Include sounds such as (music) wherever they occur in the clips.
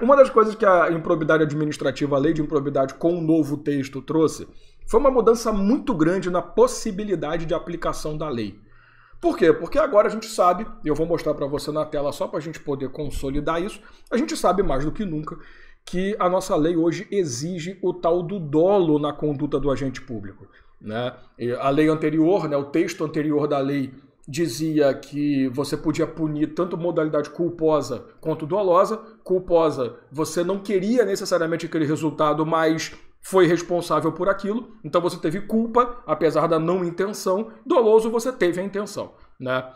Uma das coisas que a improbidade administrativa, a lei de improbidade com o novo texto trouxe, foi uma mudança muito grande na possibilidade de aplicação da lei. Por quê? Porque agora a gente sabe, e eu vou mostrar para você na tela só para a gente poder consolidar isso, a gente sabe mais do que nunca que a nossa lei hoje exige o tal do dolo na conduta do agente público. Né? A lei anterior, né, o texto anterior da lei dizia que você podia punir tanto modalidade culposa quanto dolosa. Culposa, você não queria necessariamente aquele resultado, mas foi responsável por aquilo, então você teve culpa, apesar da não intenção. Doloso, você teve a intenção, né?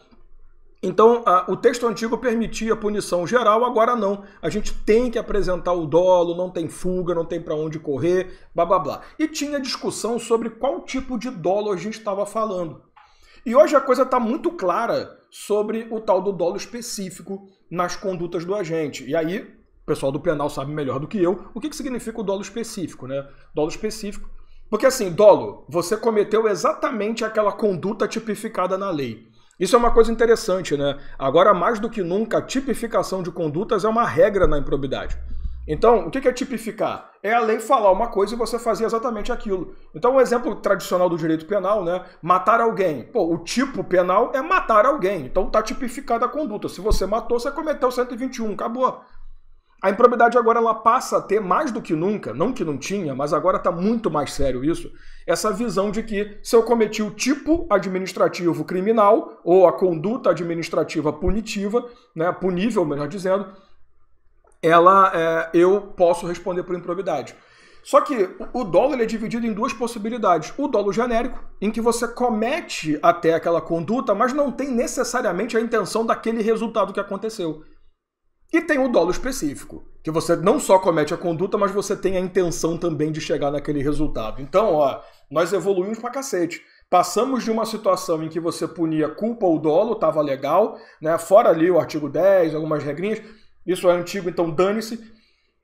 Então, a, o texto antigo permitia punição geral, agora não. A gente tem que apresentar o dolo, não tem fuga, não tem para onde correr, blá blá blá. E tinha discussão sobre qual tipo de dolo a gente estava falando. E hoje a coisa está muito clara sobre o tal do dolo específico nas condutas do agente. E aí, o pessoal do penal sabe melhor do que eu o que, que significa o dolo específico, né? Dolo específico. Porque assim, dolo, você cometeu exatamente aquela conduta tipificada na lei. Isso é uma coisa interessante, né? Agora, mais do que nunca, a tipificação de condutas é uma regra na improbidade. Então, o que é tipificar? É a lei falar uma coisa e você fazer exatamente aquilo. Então, um exemplo tradicional do direito penal, né? Matar alguém. Pô, o tipo penal é matar alguém. Então, tá tipificada a conduta. Se você matou, você cometeu 121, acabou. A improbidade agora ela passa a ter mais do que nunca, não que não tinha, mas agora está muito mais sério isso, essa visão de que se eu cometi o tipo administrativo criminal ou a conduta administrativa punitiva, né, punível, melhor dizendo, ela é, eu posso responder por improbidade. Só que o ele é dividido em duas possibilidades. O dolo genérico, em que você comete até aquela conduta, mas não tem necessariamente a intenção daquele resultado que aconteceu. E tem o dolo específico, que você não só comete a conduta, mas você tem a intenção também de chegar naquele resultado. Então, ó, nós evoluímos pra cacete. Passamos de uma situação em que você punia culpa ou dolo, estava legal, né? Fora ali o artigo 10, algumas regrinhas, isso é antigo, então dane-se.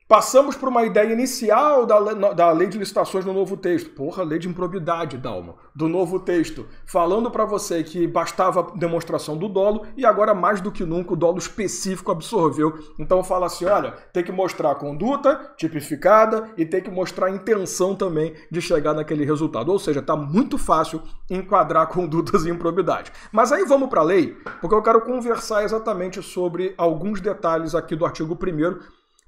Passamos por uma ideia inicial da, da lei de licitações no novo texto. Porra, lei de improbidade, Dalma. Do novo texto. Falando para você que bastava demonstração do dolo e agora, mais do que nunca, o dolo específico absorveu. Então fala assim: olha, tem que mostrar a conduta tipificada e tem que mostrar a intenção também de chegar naquele resultado. Ou seja, tá muito fácil enquadrar (laughs) condutas e improbidade. Mas aí vamos para a lei, porque eu quero conversar exatamente sobre alguns detalhes aqui do artigo 1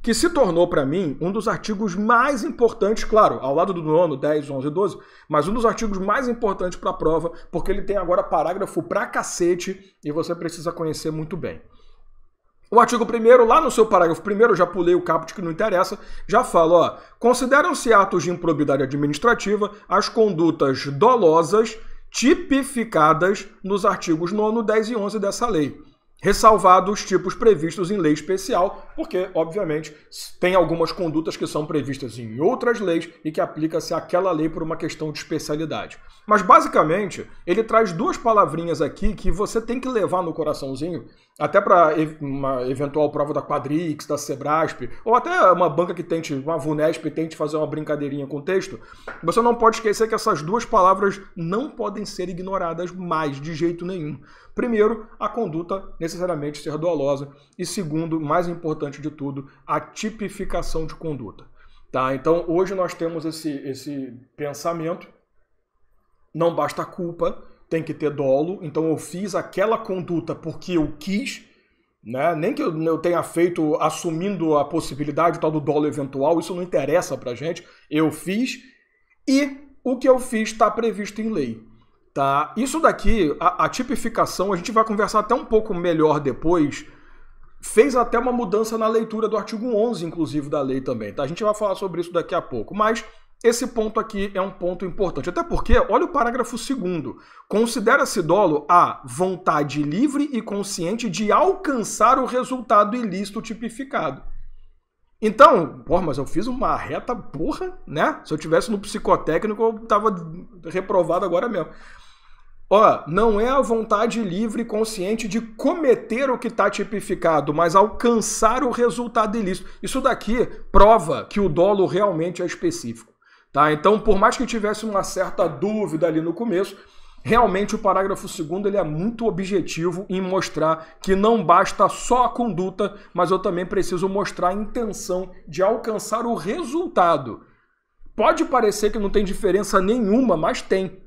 que se tornou para mim um dos artigos mais importantes, claro, ao lado do nono, 10, 11 e 12, mas um dos artigos mais importantes para a prova, porque ele tem agora parágrafo pra cacete e você precisa conhecer muito bem. O artigo 1 lá no seu parágrafo 1 já pulei o caput que não interessa, já falo, ó, consideram-se atos de improbidade administrativa as condutas dolosas tipificadas nos artigos 9, 10 e 11 dessa lei ressalvado os tipos previstos em lei especial, porque, obviamente, tem algumas condutas que são previstas em outras leis e que aplica-se àquela lei por uma questão de especialidade. Mas, basicamente, ele traz duas palavrinhas aqui que você tem que levar no coraçãozinho, até para uma eventual prova da Quadrix, da Sebrasp, ou até uma banca que tente, uma Vunesp, tente fazer uma brincadeirinha com o texto. Você não pode esquecer que essas duas palavras não podem ser ignoradas mais de jeito nenhum. Primeiro, a conduta necessariamente ser dolosa. E segundo, mais importante de tudo, a tipificação de conduta. Tá? Então, hoje nós temos esse, esse pensamento. Não basta culpa, tem que ter dolo. Então, eu fiz aquela conduta porque eu quis. Né? Nem que eu tenha feito assumindo a possibilidade tal do dolo eventual, isso não interessa para gente. Eu fiz e o que eu fiz está previsto em lei. Tá? Isso daqui, a, a tipificação, a gente vai conversar até um pouco melhor depois, fez até uma mudança na leitura do artigo 11, inclusive, da lei também. Tá? A gente vai falar sobre isso daqui a pouco, mas esse ponto aqui é um ponto importante. Até porque, olha o parágrafo 2 Considera-se dolo a vontade livre e consciente de alcançar o resultado ilícito tipificado. Então, porra, mas eu fiz uma reta burra, né? Se eu tivesse no psicotécnico, eu tava reprovado agora mesmo. Ó, não é a vontade livre e consciente de cometer o que está tipificado, mas alcançar o resultado ilícito. Isso daqui prova que o dolo realmente é específico. Tá? Então, por mais que tivesse uma certa dúvida ali no começo, realmente o parágrafo 2 ele é muito objetivo em mostrar que não basta só a conduta, mas eu também preciso mostrar a intenção de alcançar o resultado. Pode parecer que não tem diferença nenhuma, mas tem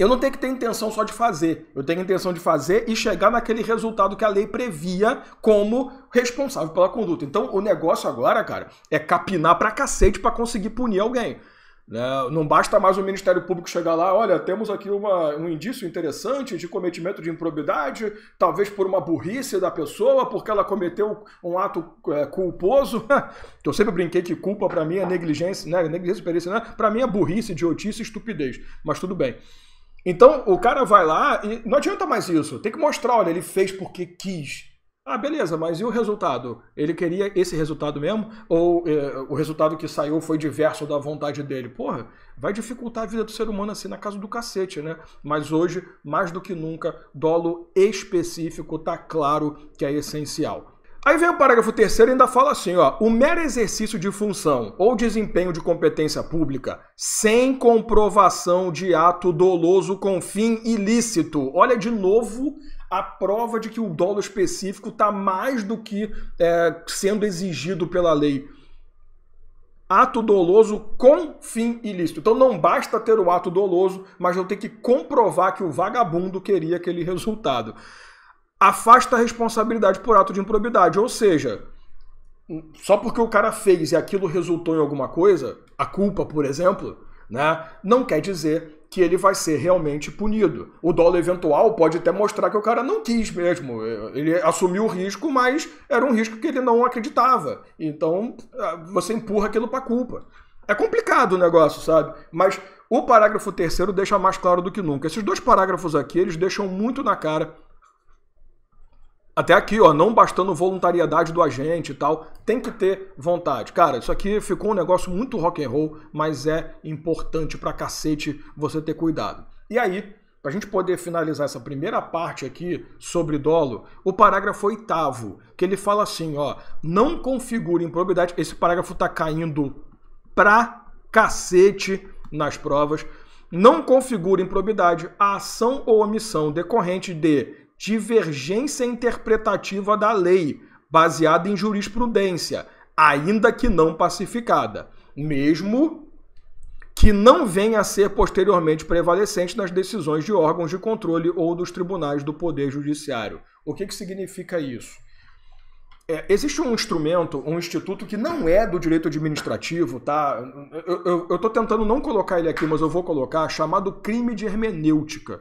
eu não tenho que ter intenção só de fazer. Eu tenho intenção de fazer e chegar naquele resultado que a lei previa como responsável pela conduta. Então, o negócio agora, cara, é capinar pra cacete pra conseguir punir alguém. Né? Não basta mais o Ministério Público chegar lá, olha, temos aqui uma, um indício interessante de cometimento de improbidade, talvez por uma burrice da pessoa, porque ela cometeu um ato é, culposo. (laughs) Eu sempre brinquei que culpa para mim é negligência, né? Negligência, né? Para mim é burrice, idiotice, estupidez. Mas tudo bem. Então o cara vai lá e não adianta mais isso. Tem que mostrar, olha, ele fez porque quis. Ah, beleza, mas e o resultado? Ele queria esse resultado mesmo? Ou eh, o resultado que saiu foi diverso da vontade dele? Porra, vai dificultar a vida do ser humano assim na casa do cacete, né? Mas hoje, mais do que nunca, dolo específico tá claro que é essencial. Aí vem o parágrafo terceiro e ainda fala assim, ó, o mero exercício de função ou desempenho de competência pública sem comprovação de ato doloso com fim ilícito. Olha de novo a prova de que o dolo específico está mais do que é, sendo exigido pela lei. Ato doloso com fim ilícito. Então não basta ter o ato doloso, mas eu tenho que comprovar que o vagabundo queria aquele resultado afasta a responsabilidade por ato de improbidade. Ou seja, só porque o cara fez e aquilo resultou em alguma coisa, a culpa, por exemplo, né, não quer dizer que ele vai ser realmente punido. O dolo eventual pode até mostrar que o cara não quis mesmo. Ele assumiu o risco, mas era um risco que ele não acreditava. Então ah, você empurra aquilo para a culpa. É complicado o negócio, sabe? Mas o parágrafo terceiro deixa mais claro do que nunca. Esses dois parágrafos aqui, eles deixam muito na cara até aqui, ó, não bastando voluntariedade do agente e tal, tem que ter vontade. Cara, isso aqui ficou um negócio muito rock and roll, mas é importante pra cacete você ter cuidado. E aí, para a gente poder finalizar essa primeira parte aqui sobre dolo, o parágrafo oitavo, que ele fala assim, ó, não configure improbidade. Esse parágrafo está caindo pra cacete nas provas. Não configure improbidade a ação ou omissão decorrente de divergência interpretativa da lei, baseada em jurisprudência, ainda que não pacificada, mesmo que não venha a ser posteriormente prevalecente nas decisões de órgãos de controle ou dos tribunais do Poder Judiciário. O que, que significa isso? É, existe um instrumento, um instituto que não é do direito administrativo, tá? Eu estou tentando não colocar ele aqui, mas eu vou colocar, chamado crime de hermenêutica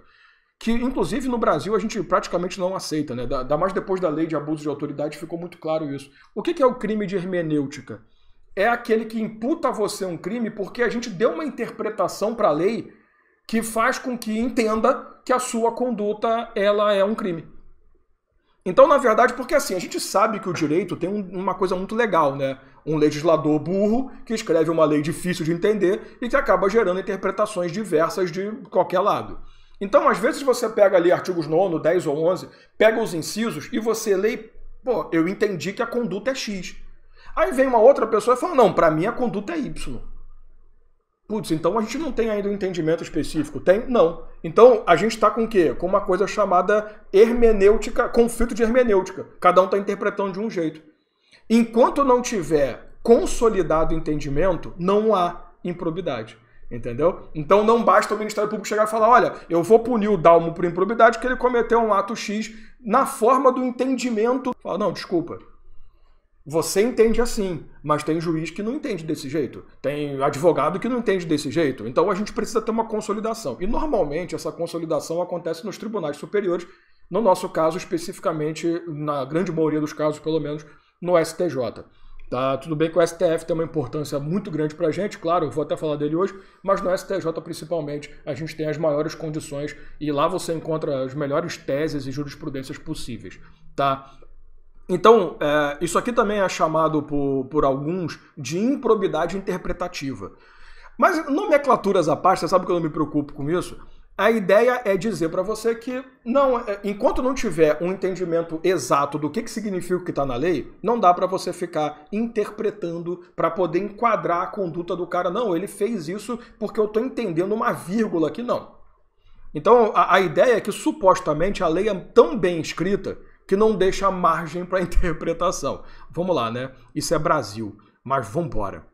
que inclusive no Brasil a gente praticamente não aceita, né? Da, mais depois da lei de abuso de autoridade ficou muito claro isso. O que, que é o crime de hermenêutica? É aquele que imputa a você um crime porque a gente deu uma interpretação para a lei que faz com que entenda que a sua conduta ela é um crime. Então, na verdade, porque assim, a gente sabe que o direito tem um, uma coisa muito legal, né? Um legislador burro que escreve uma lei difícil de entender e que acaba gerando interpretações diversas de qualquer lado. Então, às vezes você pega ali artigos 9, 10 ou 11, pega os incisos e você lê, pô, eu entendi que a conduta é X. Aí vem uma outra pessoa e fala, não, para mim a conduta é Y. Putz, então a gente não tem ainda um entendimento específico. Tem? Não. Então a gente está com o quê? Com uma coisa chamada hermenêutica, conflito de hermenêutica. Cada um está interpretando de um jeito. Enquanto não tiver consolidado entendimento, não há improbidade. Entendeu? Então não basta o Ministério Público chegar e falar: olha, eu vou punir o Dalmo por improbidade que ele cometeu um ato X na forma do entendimento. Fala, não, desculpa. Você entende assim, mas tem juiz que não entende desse jeito, tem advogado que não entende desse jeito. Então a gente precisa ter uma consolidação. E normalmente essa consolidação acontece nos tribunais superiores, no nosso caso especificamente, na grande maioria dos casos, pelo menos, no STJ. Tá, tudo bem que o STF tem uma importância muito grande para a gente, claro, eu vou até falar dele hoje, mas no STJ principalmente a gente tem as maiores condições e lá você encontra as melhores teses e jurisprudências possíveis. Tá? Então, é, isso aqui também é chamado por, por alguns de improbidade interpretativa. Mas nomenclaturas à parte, você sabe que eu não me preocupo com isso? A ideia é dizer para você que não, é, enquanto não tiver um entendimento exato do que, que significa o que está na lei, não dá para você ficar interpretando para poder enquadrar a conduta do cara. Não, ele fez isso porque eu estou entendendo uma vírgula aqui, não. Então a, a ideia é que supostamente a lei é tão bem escrita que não deixa margem para (laughs) interpretação. Vamos lá, né? Isso é Brasil, mas vamos embora.